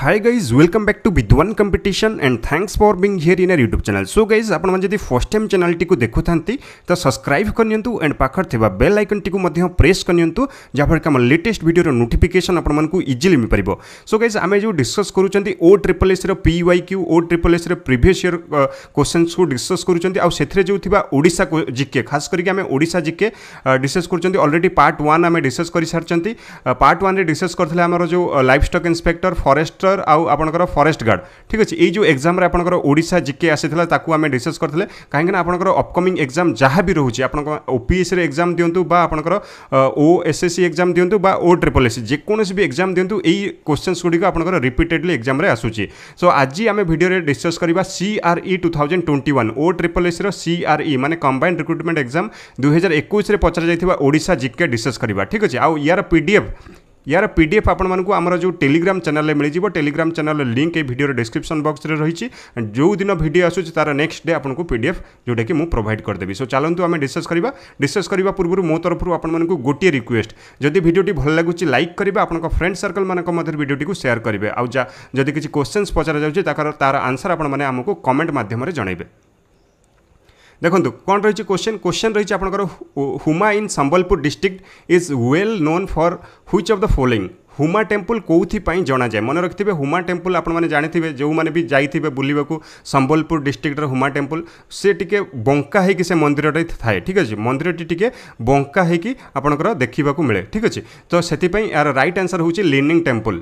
Hi guys welcome back to Vidwan competition and thanks for being here in our YouTube channel so guys आप first time channel टी देखुता तो subscribe करनी and पाखे bell icon T press करनी जहाँफल कि आम लेटेस्ट भिडियो नोटिफिकेसन आपको इजिली मिल पार सो गाइज आम जो डिस्कस करुँच O triple S P Y Q O triple S previous year question को डिस्कस करुँच जो ओडा जिके खास करके आम ओडा जिके डिस्कस करलरेडी पार्ट वन आम डिस्कस कर सारी पार्ट वन डिस्कस करते आम जो livestock inspector forester lecturer ଆଉ ଆପଣଙ୍କର ଫରେଷ୍ଟ ଗାର୍ଡ଼ ଠିକ୍ ଅଛି ଏଇ ଯେଉଁ ଏକ୍ଜାମ୍ରେ ଆପଣଙ୍କର ଓଡ଼ିଶା ଜିକେ ଆସିଥିଲା ତାକୁ ଆମେ ଡିସ୍କସ୍ କରିଥିଲେ କାହିଁକିନା ଆପଣଙ୍କର ଅପକମିଂ ଏକ୍ଜାମ୍ ଯାହା ବି ରହୁଛି ଆପଣଙ୍କ ଓପିଏସ୍ସିରେ ଏକ୍ଜାମ୍ ଦିଅନ୍ତୁ ବା ଆପଣଙ୍କର ଓ ଏସ୍ଏସ୍ସି ଏକ୍ଜାମ୍ ଦିଅନ୍ତୁ ବା ଓ ଟ୍ରିପଲ୍ ଏସ୍ସି ଯେକୌଣସି ବି ଏକ୍ଜାମ୍ ଦିଅନ୍ତୁ ଏଇ କୋଶ୍ଚେନ୍ସ ଗୁଡ଼ିକ ଆପଣଙ୍କର ରିପିଟେଡ଼ଲି ଏକ୍ଜାମ୍ରେ ଆସୁଛି ସୋ ଆଜି ଆମେ ଭିଡ଼ିଓରେ ଡିସ୍କସ୍ କରିବା CRE two thousand twenty one O triple ଏସ୍ସିର ସିଆର୍ଇ ମାନେ କମ୍ବାଇଣ୍ଡ ରିକ୍ରୁଟମେଣ୍ଟ ଏକ୍ଜାମ୍ ଦୁଇହଜାର ଏକୋଇଶରେ ପଚରାଯାଇଥିବା ଓଡ଼ିଶା ଜିକେ ଡିସ୍କସ୍ କରିବା ଠିକ୍ ଅଛି ଆଉ ୟାର ପିଡ଼ିଏଫ୍ यार पीडीएफ आपण मानक आम जो टेलीग्राम चैनल मिल जाव टेलीग्राम चैनल लिंक ये भिडियो डिस्क्रिप्सन बक्स में रही जो दिन भिड आसूँ तार नेक्स्ट डे आपको पीडीएफ जोटा कि मुझे प्रोभाइड करदेवी सो चलतु आम डिस्कस करवा डिस्कस करवा पूर्व मो तरफ आपको गोटे रिक्वेस्ट जदि भिडियोटी भल लगुच लाइक करेंगे आपंक फ्रेंड सर्कल को सेयार करेंगे आदि किसी क्वेश्चन पचार जाए तार आंसर आपने आमको कमेंट मध्यम जनइबे ଦେଖନ୍ତୁ କ'ଣ ରହିଛି କ୍ୱେଶ୍ଚନ୍ କ୍ୱେଶ୍ଚନ୍ ରହିଛି ଆପଣଙ୍କର Huma in Sambalpur district is well known for which of the following Huma temple କେଉଁଥିପାଇଁ ଜଣାଯାଏ ମନେ ରଖିଥିବେ ହୁମା ଟେମ୍ପଲ୍ ଆପଣମାନେ ଜାଣିଥିବେ ଯେଉଁମାନେ ବି ଯାଇଥିବେ ବୁଲିବାକୁ ସମ୍ବଲପୁର ଡିଷ୍ଟ୍ରିକ୍ଟର ହୁମା ଟେମ୍ପଲ୍ ସେ ଟିକେ ବଙ୍କା ହେଇକି ସେ ମନ୍ଦିରଟି ଥାଏ ଠିକ୍ ଅଛି ମନ୍ଦିରଟି ଟିକେ ବଙ୍କା ହେଇକି ଆପଣଙ୍କର ଦେଖିବାକୁ ମିଳେ ଠିକ୍ ଅଛି ତ ସେଥିପାଇଁ ଏହାର ରାଇଟ୍ ଆନ୍ସର୍ ହେଉଛି ଲିନିଂ ଟେମ୍ପଲ୍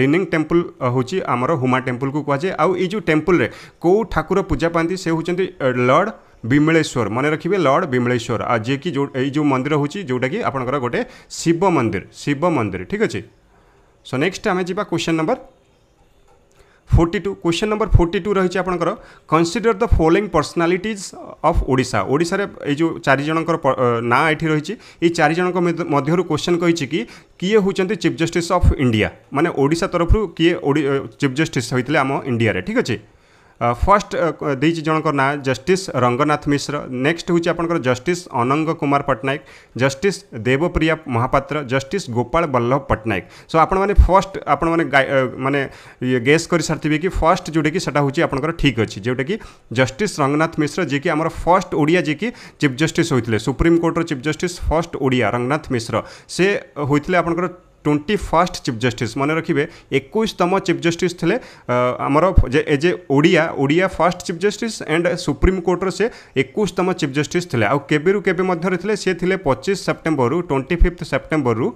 ଲିନିଂ ଟେମ୍ପଲ୍ ହେଉଛି ଆମର ହୁମା ଟେମ୍ପଲ୍କୁ କୁହାଯାଏ ଆଉ ଏଇ ଯେଉଁ ଟେମ୍ପଲ୍ରେ କେଉଁ ଠାକୁର ପୂଜା ପାଆନ୍ତି ସେ ହେଉଛନ୍ତି ଲର୍ଡ଼ ବିମଳେଶ୍ୱର ମନେ ରଖିବେ ଲର୍ଡ଼ ବିମଳେଶ୍ୱର ଆଉ ଯିଏକି ଯେଉଁ ଏଇ ଯେଉଁ ମନ୍ଦିର ହେଉଛି ଯେଉଁଟାକି ଆପଣଙ୍କର ଗୋଟେ ଶିବ ମନ୍ଦିର ଶିବ ମନ୍ଦିର ଠିକ୍ ଅଛି ସୋ ନେକ୍ସଟ ଆମେ ଯିବା question number forty two question number forty two ରହିଛି ଆପଣଙ୍କର consider the following personalities of Odisha ଓଡ଼ିଶାରେ ଏଇ ଯେଉଁ ଚାରିଜଣଙ୍କର ନାଁ ଏଠି ରହିଛି ଏଇ ଚାରିଜଣଙ୍କ ମଧ୍ୟରୁ କ୍ୱେଶ୍ଚନ୍ କହିଛି କି କିଏ ହେଉଛନ୍ତି ଚିଫ୍ ଜଷ୍ଟିସ୍ ଅଫ୍ ଇଣ୍ଡିଆ ମାନେ ଓଡ଼ିଶା ତରଫରୁ କିଏ ଚିଫ୍ ଜଷ୍ଟିସ୍ ହୋଇଥିଲେ ଆମ ଇଣ୍ଡିଆରେ ଠିକ୍ ଅଛି फर्स्ट देई जनकर ना जस्टिस रंगनाथ मिश्र नेक्स्ट हूँ आप justice Anang Kumar Pattanaik justice Debapriya Mahapatra justice Gopal Ballabh Pattanaik so आपण फर्स्ट आप मैंने गेस कर सारी कि फर्स्ट जोटा कि सैटा हूँ आप ठीक अच्छे जोटा कि जस्टिस रंगनाथ मिश्र जी कि आम फर्स्ट ओडिया जी कि चिफ जस्टिस होते सुप्रीमकोर्टर chief justice first Odia Ranganath Mishra से होते आप ट्वेंटी फास्ट चिफ जस्टिस मन रखिए एकतम चिफ जस्टिस थे आमर एजे Odia Odia first chief justice and supreme कोर्टर से एकतम चिफ जस्टिस थे आउ के के थे सी थे पचिश सेप्टेम्बर ट्वेंटी फिफ्थ सेप्टेम्बर रु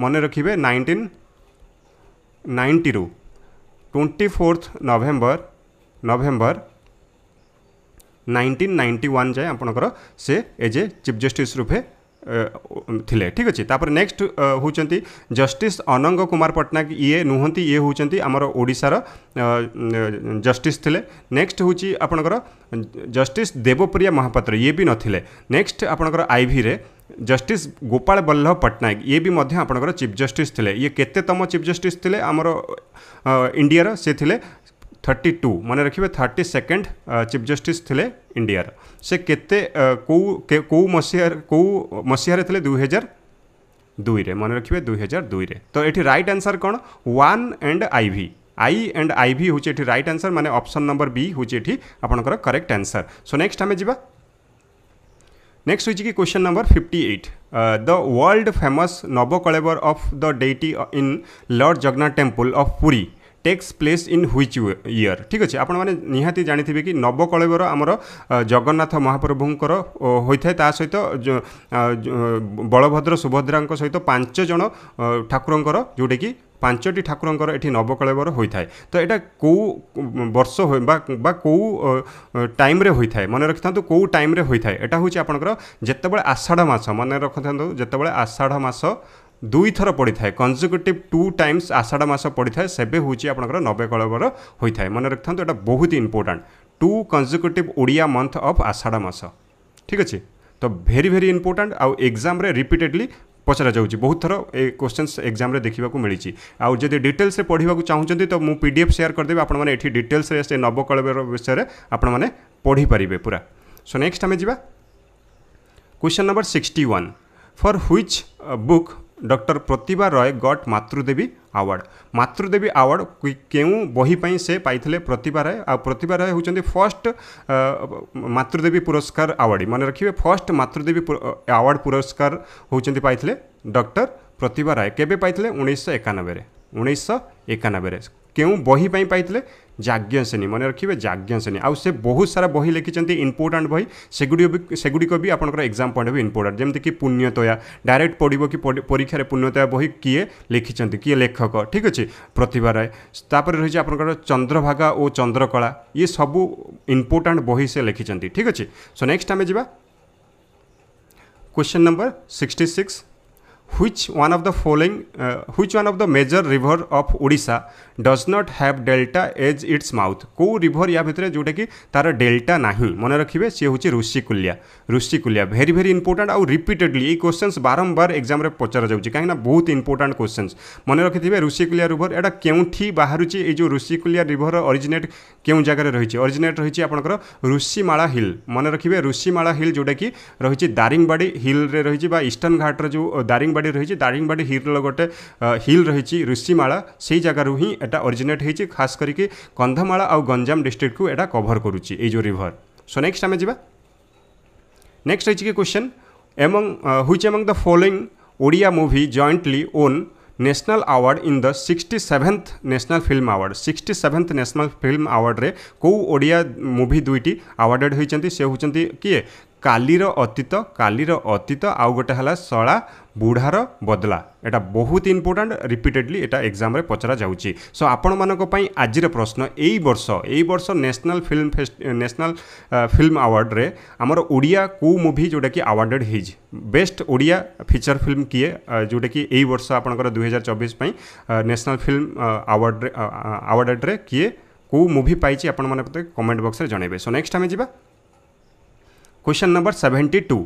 मन रखिए नाइंटीन नाइंटी रु twenty fourth November November nineteen ninety one जाए आपणकर से ए चिफ जस्टिस रूपे थिले ठीक अच्छे तापर नेक्स्ट हूँ जस्टिस अनंग कुमार पट्टनायक ये नुहति ये हूँ आम ओडार जस्टिस नेक्स्ट हूँ आपणकर जस्टिस देवप्रिया महापात्र ये भी नथिले नेक्स्ट आपणकर आईवी रे जस्टिस गोपाल बल्लभ पट्टनायक ये भी आपणकर चीफ जस्टिस थिले ये केतम चीफ जस्टिस आमर इंडिया से थर्टी टू मन रखिए thirty second chief justice India से के कौ कौ मसीह कौ दुई हजार दुई मन रखिए दुई हजार दुई तो ये रईट आंसर कौन one and I V I and I V हूँ रईट आंसर मैंने अप्सन नंबर बी हूँ ये आपंकर करेक्ट आंसर सो नेक्स्ट आम जा नेक्स्ट हो question number fifty eight the world famous Nabakalebara of the deity in lord Jagannath temple of Puri takes place in which year ଠିକ୍ ଅଛି ଆପଣମାନେ ନିହାତି ଜାଣିଥିବେ କି ନବକଳେବର ଆମର ଜଗନ୍ନାଥ ମହାପ୍ରଭୁଙ୍କର ହୋଇଥାଏ ତା ସହିତ ବଳଭଦ୍ର ସୁଭଦ୍ରାଙ୍କ ସହିତ ପାଞ୍ଚ ଜଣ ଠାକୁରଙ୍କର ଯେଉଁଟାକି ପାଞ୍ଚଟି ଠାକୁରଙ୍କର ଏଠି ନବକଳେବର ହୋଇଥାଏ ତ ଏଇଟା କେଉଁ ବର୍ଷ ବା କେଉଁ ଟାଇମ୍ରେ ହୋଇଥାଏ ମନେ ରଖିଥାନ୍ତୁ କେଉଁ ଟାଇମ୍ରେ ହୋଇଥାଏ ଏଇଟା ହେଉଛି ଆପଣଙ୍କର ଯେତେବେଳେ ଆଷାଢ଼ ମାସ ମନେ ରଖିଥାନ୍ତୁ ଯେତେବେଳେ ଆଷାଢ଼ ମାସ ଦୁଇଥର ପଡ଼ିଥାଏ କନଜୁକେଟିଭ୍ ଟୁ ଟାଇମ୍ସ ଆଷାଢ଼ ମାସ ପଡ଼ିଥାଏ ସେବେ ହେଉଛି ଆପଣଙ୍କର ନବେ କଳବର ହୋଇଥାଏ ମନେ ରଖିଥାନ୍ତୁ ଏଇଟା ବହୁତ important two consecutive Odia month of Ashadha ମାସ ଠିକ୍ ଅଛି ତ ଭେରି ଭେରି ଇମ୍ପୋର୍ଟାଣ୍ଟ ଆଉ ଏକ୍ଜାମ୍ରେ ରିପିଟେଡ଼ଲି ପଚରାଯାଉଛି ବହୁତ ଥର ଏ କ୍ୱେଶ୍ଚନ୍ସ ଏକ୍ଜାମ୍ରେ ଦେଖିବାକୁ ମିଳିଛି ଆଉ ଯଦି ଡିଟେଲ୍ସରେ ପଢ଼ିବାକୁ ଚାହୁଁଛନ୍ତି ତ ମୁଁ ପି ଡି ଏଫ୍ ସେୟାର କରିଦେବି ଆପଣମାନେ ଏଠି ଡିଟେଲ୍ସରେ ସେ ନବକଳବର ବିଷୟରେ ଆପଣମାନେ ପଢ଼ିପାରିବେ ପୁରା ସୋ ନେକ୍ସଟ ଆମେ ଯିବା question number sixty one for which book doctor Pratibha Ray got Matrudevi award Matrudevi award क्यों बही से पाई प्रतिभा रॉय आ प्रतिभा रॉय हूँ फर्स्ट मातृदेवी पुरस्कार आवार्ड मन रखिए फर्स्ट मातृदेवी आवार्ड पुरस्कार होंगे पाई डॉक्टर प्रतिभा रॉय के उन्नीस एकानबे उन्नीस एकानबे କେଉଁ ବହି ପାଇଁ ପାଇଥିଲେ ଯାଜ୍ଞସେନୀ ମନେ ରଖିବେ ଯାଜ୍ଞସେନୀ ଆଉ ସେ ବହୁତ ସାରା ବହି ଲେଖିଛନ୍ତି ଇମ୍ପୋର୍ଟାଣ୍ଟ ବହି ସେଗୁଡ଼ିକ ବି ସେଗୁଡ଼ିକ ବି ଆପଣଙ୍କର ଏକ୍ଜାମ୍ ପଏଣ୍ଟ ବି ଇମ୍ପୋର୍ଟାଣ୍ଟ ଯେମିତିକି ପୁଣ୍ୟତୟା ଡାଇରେକ୍ଟ ପଡ଼ିବ କି ପରୀକ୍ଷାରେ ପୁଣ୍ୟତୟା ବହି କିଏ ଲେଖିଛନ୍ତି କିଏ ଲେଖକ ଠିକ୍ ଅଛି ପ୍ରତିଭା ରାୟ ତାପରେ ରହିଛି ଆପଣଙ୍କର ଚନ୍ଦ୍ରଭାଗା ଓ ଚନ୍ଦ୍ରକଳା ଇଏ ସବୁ ଇମ୍ପୋର୍ଟାଣ୍ଟ ବହି ସେ ଲେଖିଛନ୍ତି ଠିକ୍ ଅଛି ସୋ ନେକ୍ସଟ ଆମେ ଯିବା question number sixty six which one of the following uh, which one of the major river of odisha does not have delta as its mouth को river या भितर जोटा कि तार delta नाही मन रखिबे से होची Rushikulya Rushikulya very very important आउ repeatedly ए क्वेश्चंस बारंबार एग्जाम रे पचरा जाउची काहे ना बहुत इंपोर्टेंट क्वेश्चंस मन रखिथिबे ऋषिकुल्या रिवर एटा केउठी बाहरुची ए जो ऋषिकुल्या रिवर ओरिजिनेट केउ जागा रे रहिची ओरिजिनेट रहिची आपनकर ऋषिमाला हिल मन रखिबे ऋषिमाला हिल जोटा कि रहिची दारिंगबाडी हिल रे रहिची बा ईस्टर्न घाट रे जो दारिंग ଦାରିଙ୍ଗବାଡ଼ି ରହିଛି ଦାରିଙ୍ଗବାଡ଼ି ହିଲ୍ର ଗୋଟେ ହିଲ୍ ରହିଛି ଋଷିମାଳା ସେଇ ଜାଗାରୁ ହିଁ ଏଇଟା ଅରିଜିନେଟ୍ ହେଇଛି ଖାସ୍ କରିକି କନ୍ଧମାଳ ଆଉ ଗଞ୍ଜାମ ଡିଷ୍ଟ୍ରିକ୍ଟକୁ ଏଇଟା କଭର୍ କରୁଛି ଏଇ ଯେଉଁ ରିଭର୍ ସୋ ନେକ୍ସଟ ଆମେ ଯିବା ନେକ୍ସଟ ରହିଛି କି question among which among the following Odia movie jointly won national award in the sixty seventh national film award sixty seventh national film ଆୱାର୍ଡ଼ରେ କେଉଁ ଓଡ଼ିଆ ମୁଭି ଦୁଇଟି আওয়ার্ডেড ହୋଇଛନ୍ତି ସେ ହେଉଛନ୍ତି କିଏ কালির অতীত কালির অতীত আউ গোটে হল শলা বুড়ার বদলা এটা বহুত ইম্পর্টাট রিপিটেডলি এটা এক্সামে পচরা যাচ্ছি সো আপনার আজির প্রশ্ন এই বর্ষ এই বর্ষ ন্যাশনাল ফিল্ম ন্যাশনাল ফিল্ম আওয়ার্ডে আমার ওড়িয়া কো মুভি যেটা কি আওয়ার্ডেড হয়েছে বেস্ট ওড়িয়া ফিচর ফিল্ম কিয়ে কি এই বর্ষ আপনার দুই হাজার চবিশ ন্যাশনাল ফিল্ম আওয়ার্ডে আওয়ার্ডেড কিয়ে কেউ মুভি পাইছি আপনার কমেন্ট বক্সে জনাইবে সো নেক্সট আমি যা question number seventy two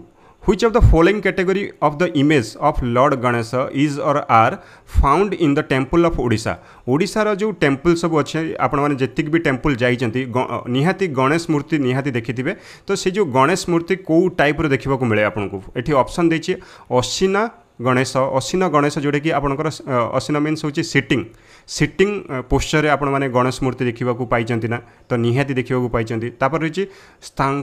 which of the following category of the image of lord Ganesh is or are found in the temple of ओडा ओडार जो टेम्पल सब अच्छे आपतिक भी टेम्पल जाती गणेश मूर्ति निहाती थे तो सी जो गणेश मूर्ति कौ टाइप रखा मिले आपको ये अप्सन देखिए अशिना गणेश अशिन गणेश जोटा कि आपंकर अशिन मीनस हूँ सिटिंग सिटिंग पोस्चर में आप गणेश मूर्ति देखा पाइना तो निहाती देखा पाइपर रही स्थान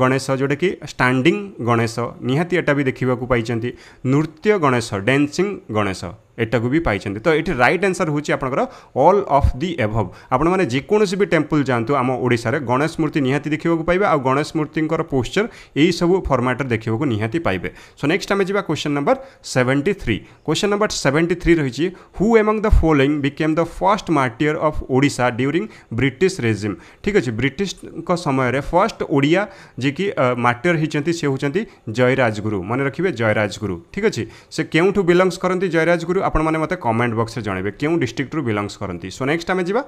ଗଣେଶ ଯେଉଁଟାକି ଷ୍ଟାଣ୍ଡିଂ ଗଣେଶ ନିହାତି ଏଇଟା ବି ଦେଖିବାକୁ ପାଇଛନ୍ତି ନୃତ୍ୟ ଗଣେଶ ଡ୍ୟାନ୍ସିଂ ଗଣେଶ ଏଟାକୁ ବି ପାଇଛନ୍ତି ତ ଏଠି ରାଇଟ୍ ଆନ୍ସର୍ ହେଉଛି ଆପଣଙ୍କର ଅଲ୍ ଅଫ୍ ଦି ଏଭବ୍ ଆପଣମାନେ ଯେକୌଣସି ବି ଟେମ୍ପଲ୍ ଯାଆନ୍ତୁ ଆମ ଓଡ଼ିଶାରେ ଗଣେଶ ମୂର୍ତ୍ତି ନିହାତି ଦେଖିବାକୁ ପାଇବେ ଆଉ ଗଣେଶ ମୂର୍ତ୍ତିଙ୍କର ପୋଶ୍ଚର ଏହିସବୁ ଫର୍ମାଟ୍ରେ ଦେଖିବାକୁ ନିହାତି ପାଇବେ ସୋ ନେକ୍ସଟ ଆମେ ଯିବା question number seventy three question number seventy three ରହିଛି who among the following became the first martyr of Odisha during British regime ଠିକ୍ ଅଛି ବ୍ରିଟିଶଙ୍କ ସମୟରେ ଫାର୍ଷ୍ଟ ଓଡ଼ିଆ ଯିଏକି ମାର୍ଟିୟର ହୋଇଛନ୍ତି ସେ ହେଉଛନ୍ତି ଜୟରାଜଗୁରୁ ମନେ ରଖିବେ ଜୟରାଜଗୁରୁ ଠିକ୍ ଅଛି ସେ କେଉଁଠୁ ବିଲଙ୍ଗସ୍ କରନ୍ତି ଜୟରାଜଗୁରୁ ଆପଣମାନେ ମୋତେ କମେଣ୍ଟ ବକ୍ସରେ ଜଣାଇବେ କେଉଁ ଡିଷ୍ଟ୍ରିକ୍ଟରୁ ବିଲଙ୍ଗସ୍ କରନ୍ତି ସୋ ନେକ୍ସଟ ଆମେ ଯିବା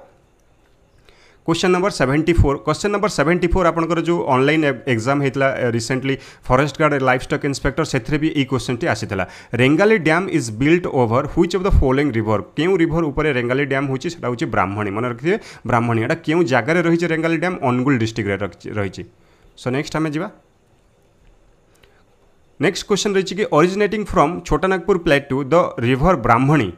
question number seventy four question number seventy four आपंकर जो अनलाइन एग्जाम होता recently forest guard livestock inspector से भी यही क्वेश्चन टी आसी Rengali dam is built over which of the following river क्यों रिवर उपर रेंगाली डैम होता ब्राह्मणी मन रखिए ब्राह्मणी यहाँ क्यों जगार रही रेंगाली डैम अनुगुल डिस्ट्रिक्ट रही सो नेक्स्ट आम जावा नेक्स्ट क्वेश्चन रही कि originating from Chhotanagpur plateau the river Brahmani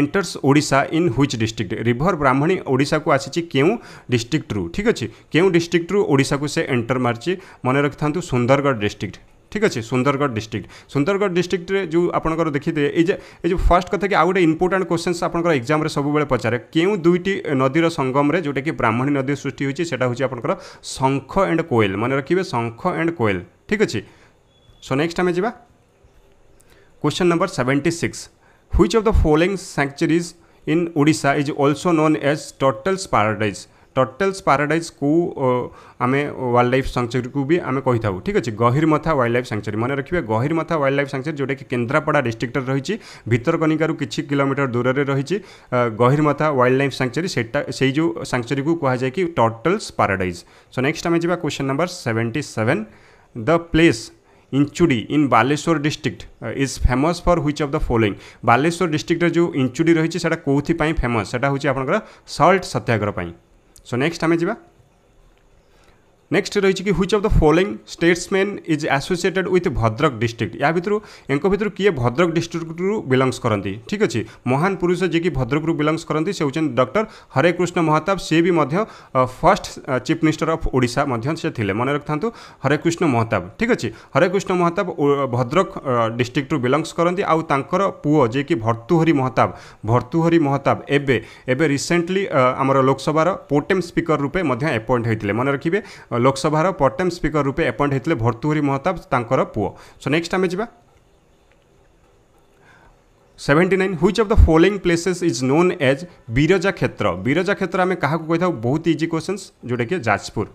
enters Odisha in which district river Brahmani ওড়িশাকু আসিছি কেউ ডিস্ট্রিক্টরু ঠিক আছে কেউ ডিস্ট্রিক্টরু ওড়িশাকু সে এন্টর মারিছি মনে রাখি থাকু সুন্দরগড় ডিস্ট্রিক্ট ঠিক আছে সুন্দরগড় ডিস্ট্রিক্ট সুন্দরগড় ডিস্ট্রিক্টরে যে আপনার দেখিথে এই যে এই যে ফার্স্ট কথা কি আউ গোটে ইম্পর্টাট কোশ্চেন্স আপনার এক্সামে সবুলে পচারে কেউ দুইটি নদীর সঙ্গমরে যেটাকি ব্রাহ্মণী নদী সৃষ্টি হয়েছে সেটা হচ্ছে আপনার শঙ্খ এন্ড কোয়েল মনে রাখবে শঙ্খ এন্ড কোয়েল ঠিক আছে सो नेक्स्ट आम जा question number seventy six which of the following sanctuaries in ओडा is also known as turtles paradise turtles paradise को आम वाइल्ड लाइफ सांचुरी को भी आम कही था ठीक अच्छे गहिरमथा वाइल्ड लाइफ सांचुरी मन रखिए गहिरमथा वाइल्ड लाइफ सांचुरी जोटा कि केन्द्रापड़ा डिस्ट्रिक्टर रही भितरकनिकार कि किलोमीटर दूर से रही गहिरमथा वाइल्ड लाइफ सांचुरी से जो सांचुरी को कहुए कि टोटल्स पाराडाइज सो नेक्स्ट आम जा question number seventy seven the place Inchudi in Baleswar district is famous for which of the following Baleswar ଡିଷ୍ଟ୍ରିକ୍ଟରେ ଯେଉଁ ଇଞ୍ଚୁଡ଼ି ରହିଛି ସେଇଟା କେଉଁଥିପାଇଁ ଫେମସ୍ ସେଇଟା ହେଉଛି ଆପଣଙ୍କର ସଲ୍ଟ ସତ୍ୟାଗ୍ରହ ପାଇଁ ସୋ ନେକ୍ସଟ ଆମେ ଯିବା नेक्स्ट रही which of the following statesman is associated with Bhadrak district या भितर या भितर किए भद्रक डिस्ट्रिक्ट बिलंगस करती ठीक अच्छे महान पुरुष जी कि भद्रक रु बिलंगस करती से होते डक्टर हरे कृष्ण महताब सी भी फर्स्ट चिफ मिनिस्टर अफ ओा से मन रखि हरे कृष्ण महताब ठीक अच्छे हरे कृष्ण महताब भद्रक डिस्ट्रिक्ट बिलंगस करती आउर पुओ जे कि भर्तुहरी महताब भर्तुहरी महताब एबे एबे रिसेंटली आमर लोकसभार पोटेम स्पीकर रूपे अपॉइंट होते मन रखिए लोकसभा पर्टेम स्पीकर रूपे एपॉइंट होते भर्तुहरी महताब तर पु सो नेक्स्ट आम जा seventy nine which of the following places is known as Biraja Kshetra Biraja क्षेत्र आम क्या कही था बहुत इजी क्वेश्चन जोटा कि जाजपुर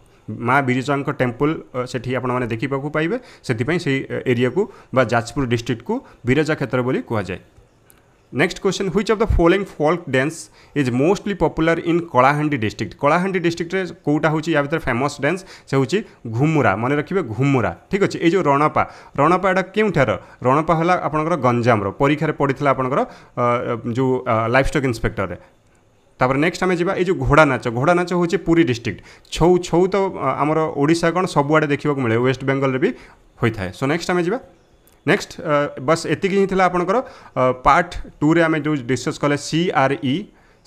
माँ बीरजा टेम्पल से आपने देखा पाइबे से एरिया को जाजपुर डिस्ट्रिक्ट को बीरजा क्षेत्र बोली कहुए Next question, which of the following folk dance is mostly popular in Kalahandi district? Kalahandi district रे कोटा होची या भीतर famous dance से होची घुमुरा मन रखिबे घुमुरा ठीक अछि ए जो रणपा रणपा एटा केउठार रणपा हला आपनकर गंजाम रो परीक्षा रे पडिथिला आपनकर जो लाइफस्टॉक इंस्पेक्टर रे ତାପରେ ନେକ୍ସଟ ଆମେ ଯିବା ଏଇ ଯେଉଁ ଘୋଡ଼ା ନାଚ ଘୋଡ଼ା ନାଚ ହେଉଛି ପୁରୀ ଡିଷ୍ଟ୍ରିକ୍ଟ ଛଉ ଛଉ ତ ଆମର ଓଡ଼ିଶା କ'ଣ ସବୁଆଡ଼େ ଦେଖିବାକୁ ମିଳେ ୱେଷ୍ଟ ବେଙ୍ଗଲରେ ବି ହୋଇଥାଏ ସୋ ନେକ୍ସଟ ଆମେ ଯିବା नेक्स्ट बस यतिक हिँड आपर पार्ट टु आम जो डिस्कस कले सिआरइ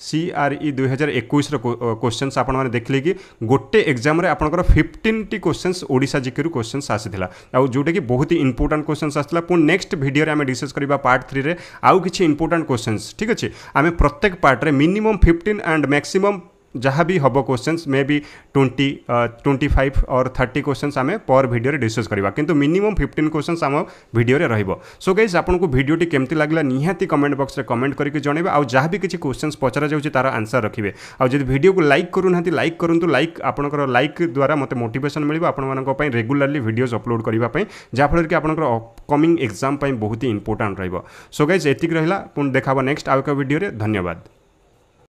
ସିଆର୍ଇ ଦୁଇ ହଜାର ଏକୋଇଶର କୋଶ୍ଚେନ୍ସ ଆପଣମାନେ ଦେଖିଲେ କି ଗୋଟେ ଏକ୍ଜାମ୍ରେ ଆପଣଙ୍କର ଫିଫ୍ଟିନ୍ଟି କୋଶ୍ଚେନ୍ସ ଓଡ଼ିଶା ଜିକେରୁ କୋଶ୍ଚେନ୍ସ ଆସିଥିଲା ଆଉ ଯେଉଁଟାକି ବହୁତ ଇମ୍ପୋର୍ଟାଣ୍ଟ କୋଶ୍ଚେନ୍ସ ଆସିଥିଲା ପୁଣି ନେକ୍ସଟ ଭିଡ଼ିଓରେ ଆମେ ଡିସ୍କସ୍ କରିବା ପାର୍ଟ ଥ୍ରୀରେ ଆଉ କିଛି ଇମ୍ପୋର୍ଟାଣ୍ଟ କୋଶ୍ଚେନ୍ସ ଠିକ୍ ଅଛି ଆମେ ପ୍ରତ୍ୟେକ ପାର୍ଟରେ ମିନିମମ୍ ଫିଫ୍ଟିନ୍ ଆଣ୍ଡ ମ୍ୟାକ୍ସିମମ୍ जहाँ भी हम question may be twenty twenty five और थर्टी क्वेश्चन आम पर भिडियो डिस्कस करवा कि मिनिमम फिफ्टन क्वेश्चन आम भिडियो रो सो गई आपको भिडियोटी कमी लगला निहाती कमेंट बक्स में कमेंट करके जन आ जहाँ भी किसी क्वेश्चन पचरा जाऊँगी तार आंसर रखिए आदि भिडियो को लाइक करूना लाइक करूँ लाइक आपंकर लाइक द्वारा मत मोटेसन मिले आपण रेगुलाली भिडियोज अपलोड करने जहाँफल कि आपंकर अपकमिंग एक्जाम बहुत ही इंपोर्टां रो सो गाइज एतिक रहा पुणी देखा नेक्स्ट आउ एक भिडियो धन्यवाद